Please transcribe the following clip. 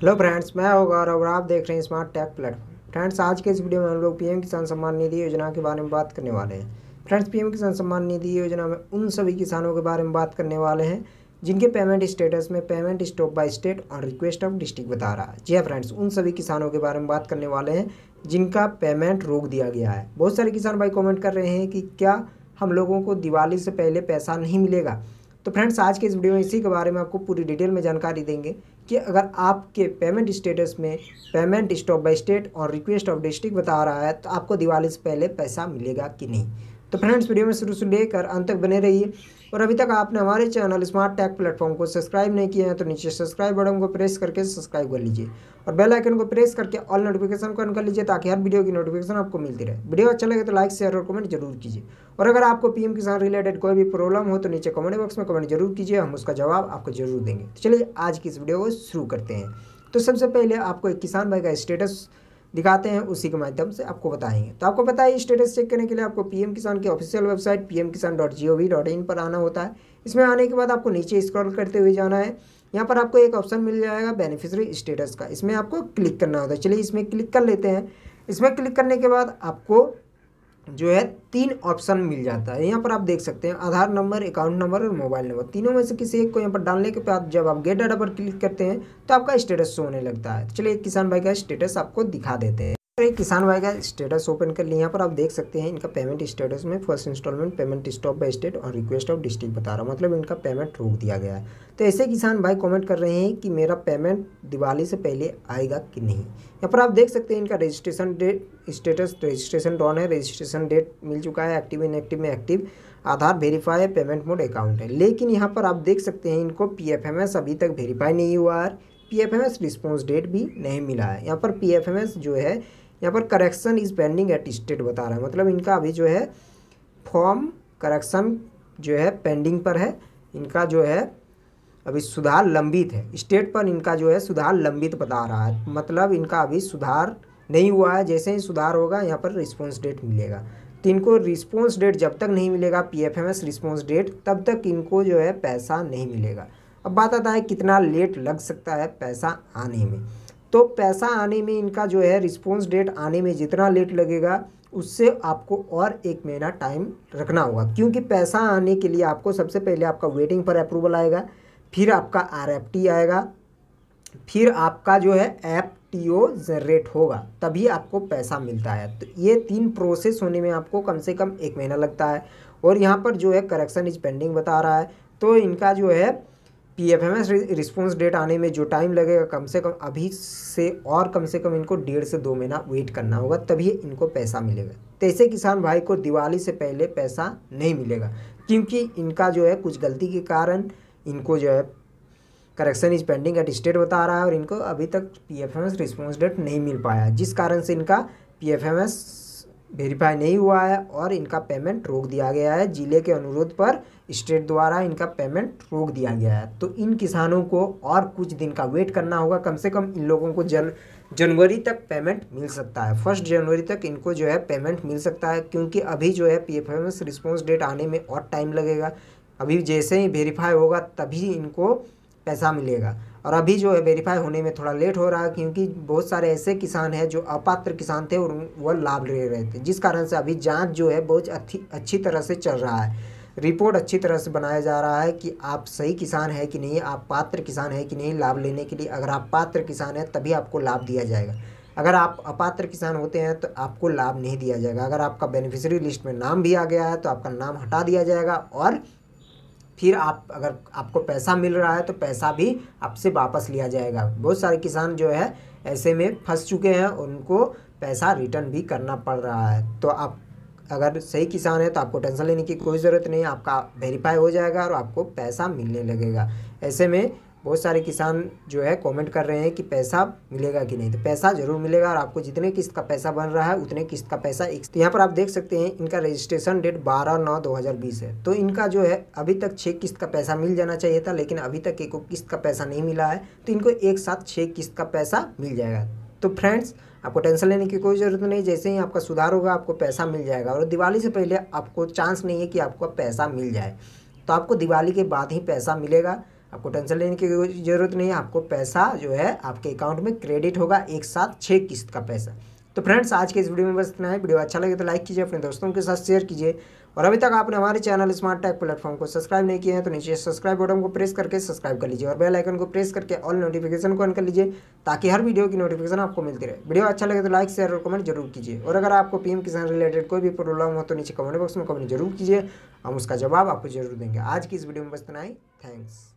hello friends मैं होगा और आप देख रहे हैं स्मार्ट टैक प्लेटफॉर्म फ्रेंड्स आज के इस वीडियो में हम लोग पीएम किसान सम्मान निधि योजना के बारे में बात करने वाले हैं फ्रेंड्स पीएम किसान सम्मान निधि योजना में उन सभी किसानों के बारे में बात करने वाले हैं जिनके पेमेंट स्टेटस में पेमेंट स्टॉप बाय स्टेट और रिक्वेस्ट ऑफ डिस्ट्रिक्ट बता रहा है जी हाँ फ्रेंड्स उन सभी किसानों के बारे में बात करने वाले हैं जिनका पेमेंट रोक दिया गया है बहुत सारे किसान भाई कॉमेंट कर रहे हैं कि क्या हम लोगों को दिवाली से पहले पैसा नहीं मिलेगा तो फ्रेंड्स आज के इस वीडियो में इसी के बारे में आपको पूरी डिटेल में जानकारी देंगे कि अगर आपके पेमेंट स्टेटस में पेमेंट स्टॉप बाय स्टेट और रिक्वेस्ट ऑफ डिस्ट्रिक्ट बता रहा है तो आपको दिवाली से पहले पैसा मिलेगा कि नहीं तो फ्रेंड्स वीडियो में शुरू से लेकर अंत तक बने रहिए और अभी तक आपने हमारे चैनल स्मार्ट टैग प्लेटफॉर्म को सब्सक्राइब नहीं किया है तो नीचे सब्सक्राइब बटन को प्रेस करके सब्सक्राइब कर लीजिए और बेल आइकन को प्रेस करके ऑल नोटिफिकेशन को ऑन कर लीजिए ताकि हर वीडियो की नोटिफिकेशन आपको मिलती रहे वीडियो अच्छा लगे तो लाइक शेयर और कमेंट जरूर कीजिए और अगर आपको पीएम किसान रिलेटेड कोई भी प्रॉब्लम हो तो नीचे कमेंट बॉक्स में कमेंट जरूर कीजिए हम उसका जवाब आपको जरूर देंगे तो चलिए आज की इस वीडियो को शुरू करते हैं तो सबसे पहले आपको एक किसान भाई का स्टेटस दिखाते हैं उसी के माध्यम से आपको बताएंगे तो आपको पता है स्टेटस चेक करने के लिए आपको पीएम किसान की ऑफिशियल वेबसाइट पी एम पर आना होता है इसमें आने के बाद आपको नीचे स्क्रॉल करते हुए जाना है यहाँ पर आपको एक ऑप्शन मिल जाएगा बेनिफिशरी स्टेटस का इसमें आपको क्लिक करना होता है चलिए इसमें क्लिक कर लेते हैं इसमें क्लिक करने के बाद आपको जो है तीन ऑप्शन मिल जाता है यहाँ पर आप देख सकते हैं आधार नंबर अकाउंट नंबर और मोबाइल नंबर तीनों में से किसी एक को यहाँ पर डालने के बाद जब आप गेट डाटा पर क्लिक करते हैं तो आपका स्टेटस शो होने लगता है तो चलिए किसान भाई का स्टेटस आपको दिखा देते हैं एक किसान भाई का स्टेटस ओपन कर लिया यहाँ पर आप देख सकते हैं इनका पेमेंट स्टेटस में first instalment payment stop by state और रिक्वेस्ट ऑफ डिस्ट्रिक्ट बता रहा हूँ मतलब इनका पेमेंट रोक दिया गया है तो ऐसे किसान भाई कमेंट कर रहे हैं कि मेरा पेमेंट दिवाली से पहले आएगा कि नहीं यहाँ पर आप देख सकते हैं इनका registration date status registration done है रजिस्ट्रेशन डेट मिल चुका है एक्टिव इनएक्टिव में एक्टिव आधार वेरीफाई है पेमेंट मोड अकाउंट है लेकिन यहाँ पर आप देख सकते हैं इनको पी अभी तक वेरीफाई नहीं हुआ है पी एफ रिस्पॉन्स डेट भी नहीं मिला है यहाँ पर पी जो है यहाँ पर correction is pending at state बता रहा है मतलब इनका अभी जो है फॉर्म करेक्शन जो है पेंडिंग पर है इनका जो है अभी सुधार लंबित है स्टेट पर इनका जो है सुधार लंबित बता रहा है मतलब इनका अभी सुधार नहीं हुआ है जैसे ही सुधार होगा यहाँ पर रिस्पॉन्स डेट मिलेगा तो इनको रिस्पॉन्स डेट जब तक नहीं मिलेगा P F M S response date तब तक इनको जो है पैसा नहीं मिलेगा अब बात आता है कितना लेट लग सकता है पैसा आने में तो पैसा आने में इनका जो है रिस्पॉन्स डेट आने में जितना लेट लगेगा उससे आपको और एक महीना टाइम रखना होगा क्योंकि पैसा आने के लिए आपको सबसे पहले आपका वेटिंग पर अप्रूवल आएगा फिर आपका आर आएगा फिर आपका जो है ऐप टी ओ जनरेट होगा तभी आपको पैसा मिलता है तो ये तीन प्रोसेस होने में आपको कम से कम एक महीना लगता है और यहाँ पर जो है करेक्शन इज पेंडिंग बता रहा है तो इनका जो है P F M S response date आने में जो टाइम लगेगा कम से कम अभी से और कम से कम इनको डेढ़ से दो महीना वेट करना होगा तभी इनको पैसा मिलेगा तैसे तो किसान भाई को दिवाली से पहले पैसा नहीं मिलेगा क्योंकि इनका जो है कुछ गलती के कारण इनको जो है correction is pending at state बता रहा है और इनको अभी तक P F M S response date नहीं मिल पाया जिस कारण से इनका P F M S verify नहीं हुआ है और इनका पेमेंट रोक दिया गया है जिले के अनुरोध पर स्टेट द्वारा इनका पेमेंट रोक दिया गया है तो इन किसानों को और कुछ दिन का वेट करना होगा कम से कम इन लोगों को जन जनवरी तक पेमेंट मिल सकता है फर्स्ट जनवरी तक इनको जो है पेमेंट मिल सकता है क्योंकि अभी जो है पी एफ रिस्पॉन्स डेट आने में और टाइम लगेगा अभी जैसे ही वेरीफाई होगा तभी इनको पैसा मिलेगा और अभी जो है वेरीफाई होने में थोड़ा लेट हो रहा है क्योंकि बहुत सारे ऐसे किसान हैं जो अपात्र किसान थे और वह लाभ ले रहे थे जिस कारण से अभी जाँच जो है बहुत अच्छी अच्छी तरह से चल रहा है रिपोर्ट अच्छी तरह से बनाया जा रहा है कि आप सही किसान है कि नहीं आप पात्र किसान है कि नहीं लाभ लेने के लिए अगर आप पात्र किसान हैं तभी आपको लाभ दिया जाएगा अगर आप अपात्र किसान होते हैं तो आपको लाभ नहीं दिया जाएगा अगर आपका बेनिफिशरी लिस्ट में नाम भी आ गया है तो आपका नाम हटा दिया जाएगा और फिर आप अगर आपको पैसा मिल रहा है तो पैसा भी आपसे वापस लिया जाएगा बहुत सारे किसान जो है ऐसे में फंस चुके हैं उनको पैसा रिटर्न भी करना पड़ रहा है तो आप अगर सही किसान है तो आपको टेंशन लेने की कोई ज़रूरत नहीं आपका वेरीफाई हो जाएगा और आपको पैसा मिलने लगेगा ऐसे में बहुत सारे किसान जो है कमेंट कर रहे हैं कि पैसा मिलेगा कि नहीं तो पैसा जरूर मिलेगा और आपको जितने किस्त का पैसा बन रहा है उतने किस्त का पैसा एक तो यहाँ पर आप देख सकते हैं इनका रजिस्ट्रेशन डेट 12 नौ 2020 है तो इनका जो है अभी तक छः किस्त का पैसा मिल जाना चाहिए था लेकिन अभी तक एक किस्त का पैसा नहीं मिला है तो इनको एक साथ छः किस्त का पैसा मिल जाएगा तो फ्रेंड्स आपको टेंशन लेने की कोई ज़रूरत नहीं जैसे ही आपका सुधार होगा आपको पैसा मिल जाएगा और दिवाली से पहले आपको चांस नहीं है कि आपको पैसा मिल जाए तो आपको दिवाली के बाद ही पैसा मिलेगा आपको टेंशन लेने की ज़रूरत नहीं है आपको पैसा जो है आपके अकाउंट में क्रेडिट होगा एक साथ छः किस्त का पैसा तो फ्रेंड्स आज के इस वीडियो में बस इतना है वीडियो अच्छा लगे तो लाइक कीजिए अपने दोस्तों के साथ शेयर कीजिए और अभी तक आपने हमारे चैनल स्मार्ट टैक प्लेटफॉर्म को सब्सक्राइब नहीं किया है तो नीचे सब्सक्राइब बटन को प्रेस करके सब्सक्राइब कर लीजिए और बेल आइकन को प्रेस करके ऑल नोटिफिकेशन को ऑन कर लीजिए ताकि हर वीडियो की नोटिफिकेशन आपको मिलती रहे वीडियो अच्छा लगे तो लाइक शेयर और कमेंट जरूर कीजिए और अगर आपको पीएम किसान रिलेटेड कोई भी प्रॉब्लम हो तो नीचे कमेंट बॉक्स में कमेंट जरूर कीजिए हम उसका जवाब आपको जरूर देंगे आज की इस वीडियो में बस इतना ही थैंक्स